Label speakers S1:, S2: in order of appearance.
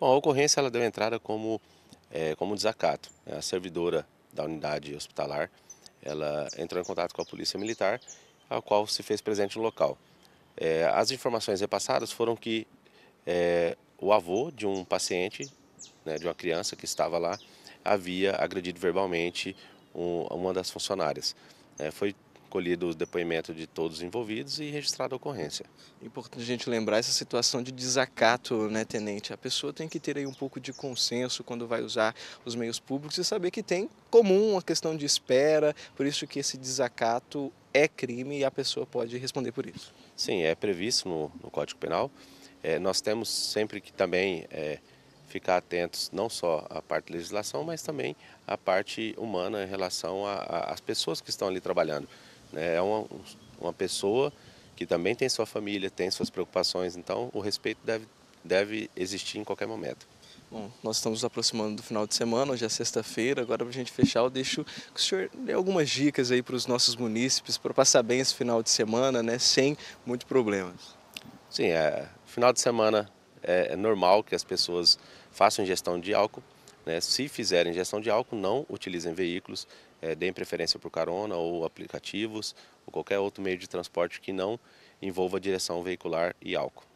S1: Bom, a ocorrência ela deu entrada como, é, como desacato. A servidora da unidade hospitalar ela entrou em contato com a polícia militar, a qual se fez presente no local. É, as informações repassadas foram que é, o avô de um paciente, né, de uma criança que estava lá, havia agredido verbalmente um, uma das funcionárias. É, foi recolhido os depoimentos de todos os envolvidos e
S2: registrado a ocorrência. Importante a gente lembrar essa situação de desacato, né, tenente? A pessoa tem que ter aí um pouco de consenso quando vai usar os meios públicos e saber que tem comum a questão de espera, por isso que esse desacato é crime e a pessoa pode responder por
S1: isso. Sim, é previsto no, no Código Penal. É, nós temos sempre que também é, ficar atentos não só à parte da legislação, mas também à parte humana em relação às pessoas que estão ali trabalhando. Né? É uma, uma pessoa que também tem sua família, tem suas preocupações, então o respeito deve, deve existir em qualquer momento.
S2: Bom, nós estamos nos aproximando do final de semana, hoje é sexta-feira, agora
S1: para a gente fechar eu deixo
S2: que o senhor dê algumas dicas aí para os nossos munícipes para passar bem esse final de semana, né, sem
S1: muitos problemas. Sim, é, final de semana é, é normal que as pessoas façam ingestão de álcool, né? Se fizerem injeção de álcool, não utilizem veículos, é, deem preferência por carona ou aplicativos ou qualquer outro meio de transporte que não envolva direção veicular e álcool.